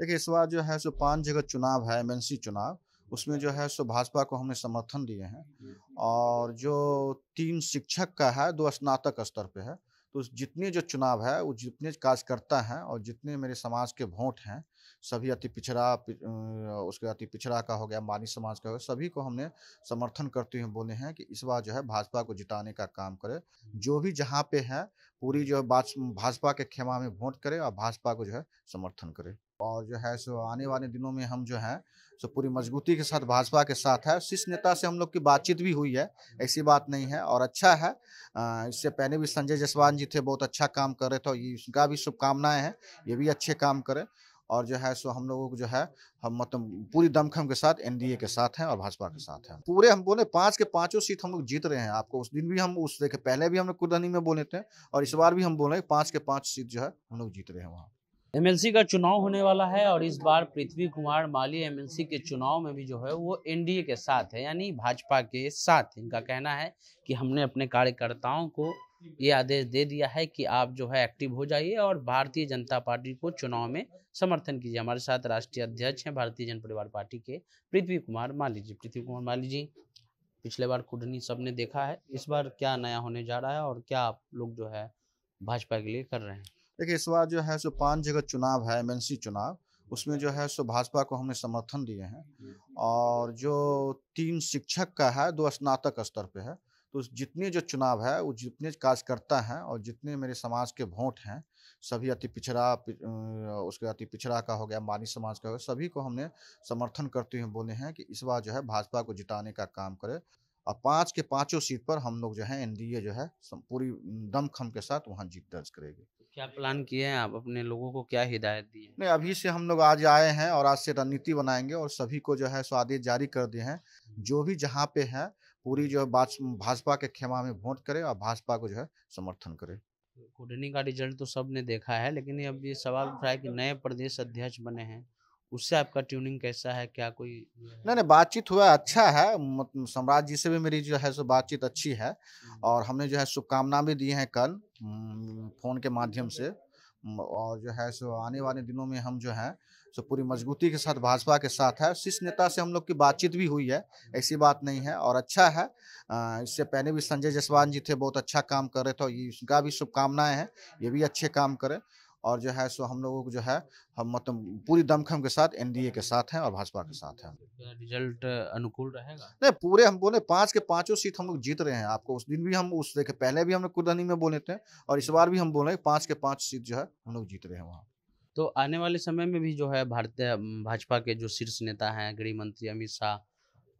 देखिए इस बार जो है सो पांच जगह चुनाव है एम चुनाव उसमें जो है सो भाजपा को हमने समर्थन दिए हैं और जो तीन शिक्षक का है दो स्नातक स्तर पे है तो जितने जो चुनाव है वो जितने कार्यकर्ता हैं और जितने मेरे समाज के वोट हैं सभी अति पिछड़ा उसके अति पिछड़ा का हो गया मानी समाज का हो गया सभी को हमने समर्थन करते हुए बोले हैं कि इस बार जो है भाजपा को जिताने का काम करे जो भी जहाँ पे है पूरी जो है भाजपा के खेमा में वोट करे और भाजपा को जो है समर्थन करे और जो है सो आने वाले दिनों में हम जो है सो पूरी मजबूती के साथ भाजपा के साथ है शीर्ष नेता से हम लोग की बातचीत भी हुई है ऐसी बात नहीं है और अच्छा है इससे पहले भी संजय जसवान जी थे बहुत अच्छा काम कर रहे थे ये उनका भी शुभकामनाएं हैं ये भी अच्छे काम करें और जो है सो हम लोगों को जो है हम मतलब पूरी दमखम के साथ एनडीए के साथ हैं और भाजपा के साथ हैं पूरे हम बोले पाँच के पाँचों सीट हम लोग जीत रहे हैं आपको उस दिन भी हम उस देखे पहले भी हम लोग कुर्दनी में बोले थे और इस बार भी हम बोले पांच पाँच के पाँच सीट जो है हम लोग जीत रहे हैं वहाँ एमएलसी का चुनाव होने वाला है और इस बार पृथ्वी कुमार माली एमएलसी के चुनाव में भी जो है वो एनडीए के साथ है यानी भाजपा के साथ इनका कहना है कि हमने अपने कार्यकर्ताओं को ये आदेश दे दिया है कि आप जो है एक्टिव हो जाइए और भारतीय जनता पार्टी को चुनाव में समर्थन कीजिए हमारे साथ राष्ट्रीय अध्यक्ष हैं भारतीय जन परिवार पार्टी के पृथ्वी कुमार माली जी पृथ्वी कुमार माली जी पिछले बार कुडनी सबने देखा है इस बार क्या नया होने जा रहा है और क्या आप लोग जो है भाजपा के लिए कर रहे हैं देखिए इस बार जो है सो पांच जगह चुनाव है एमएनसी चुनाव उसमें जो है सो भाजपा को हमने समर्थन दिए हैं और जो तीन शिक्षक का है दो स्नातक स्तर पे है तो जितने जो चुनाव है वो जितने कार्यकर्ता हैं और जितने मेरे समाज के वोट हैं सभी अति पिछड़ा उसके अति पिछड़ा का हो गया मानी समाज का हो गया सभी को हमने समर्थन करते हुए बोले हैं कि इस बार जो है भाजपा को जिताने का काम करे और पाँच के पाँचों सीट पर हम लोग जो है एनडीए जो है पूरी दमखम के साथ वहाँ जीत दर्ज करेगी क्या प्लान किए हैं आप अपने लोगों को क्या हिदायत दी है नहीं अभी से हम लोग आज आए हैं और आज से रणनीति बनाएंगे और सभी को जो है आदेश जारी कर दिए हैं हम्म। जो भी जहाँ पे है पूरी जो है भाजपा के खेमा में वोट करे और भाजपा को जो है समर्थन करे कुटनी का रिजल्ट तो सब ने देखा है लेकिन अब ये सवाल उठ रहा है कि नए प्रदेश अध्यक्ष बने हैं उससे आपका ट्यूनिंग कैसा है क्या कोई नहीं नहीं बातचीत हुआ अच्छा है सम्राट जी से भी मेरी जो है सो बातचीत अच्छी है और हमने जो है शुभकामना भी दी है कल फोन के माध्यम से और जो है सो आने वाले दिनों में हम जो है सो पूरी मजबूती के साथ भाजपा के साथ है शीर्ष नेता से हम लोग की बातचीत भी हुई है ऐसी बात नहीं है और अच्छा है इससे पहले भी संजय जसवान जी थे बहुत अच्छा काम कर रहे थे और इसका भी शुभकामनाएं हैं ये भी अच्छे काम करें और जो है सो हम लोगों को जो है हम मतलब पूरी दमखम के साथ एनडीए के साथ हैं और भाजपा के साथ हैं रिजल्ट अनुकूल रहेगा नहीं पूरे हम बोले पांच के पांचों सीट हम लोग जीत रहे हैं आपको उस दिन भी हम उस देखे पहले भी हम लोग कुर्दनी में बोले थे और इस बार भी हम बोले पांच के पाँच सीट जो है हम लोग जीत रहे हैं वहाँ तो आने वाले समय में भी जो है भारतीय भाजपा के जो शीर्ष नेता हैं गृह मंत्री अमित शाह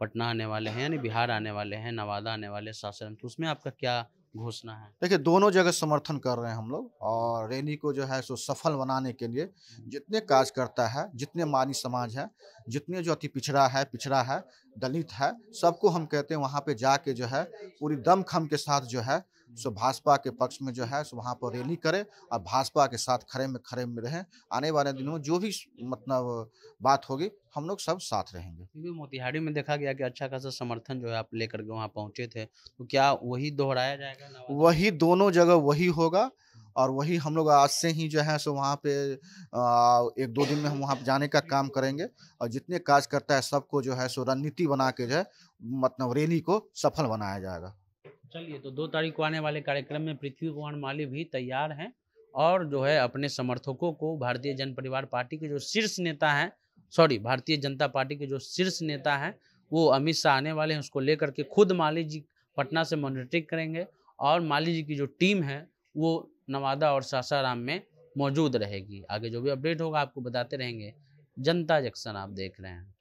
पटना आने वाले हैं यानी बिहार आने वाले हैं नवादा आने वाले शासन तो उसमें आपका क्या घोषणा है देखिए दोनों जगह समर्थन कर रहे हैं हम लोग और रैली को जो है सो सफल बनाने के लिए जितने कार्यकर्ता है जितने मानी समाज है जितने जो अति पिछड़ा है पिछड़ा है दलित है सबको हम कहते हैं वहाँ पे जाके जो है पूरी दम खम के साथ जो है सो भाजपा के पक्ष में जो है सो वहाँ पर रैली करें और भाजपा के साथ खड़े में खड़े में रहें आने वाले दिनों में जो भी मतलब बात होगी हम लोग सब साथ रहेंगे क्योंकि मोतिहारी में देखा गया कि अच्छा खासा समर्थन जो है आप लेकर के वहाँ पहुँचे थे तो क्या वही दोहराया जाएगा वही दोनों जगह वही होगा हम्म। और वही हम लोग आज से ही जो है सो वहाँ पे एक दो दिन में हम वहाँ पे जाने का काम करेंगे और जितने कार्यकर्ता है सबको जो है सो रणनीति बना के जो है मतलब रैली को सफल बनाया जाएगा चलिए तो दो तारीख को आने वाले कार्यक्रम में पृथ्वी कुमार माली भी तैयार हैं और जो है अपने समर्थकों को भारतीय जन परिवार पार्टी के जो शीर्ष नेता हैं सॉरी भारतीय जनता पार्टी के जो शीर्ष नेता हैं वो अमित शाह आने वाले हैं उसको लेकर के खुद माली जी पटना से मॉनिटरिंग करेंगे और माली जी की जो टीम है वो नवादा और सासाराम में मौजूद रहेगी आगे जो भी अपडेट होगा आपको बताते रहेंगे जनता जक्शन आप देख रहे हैं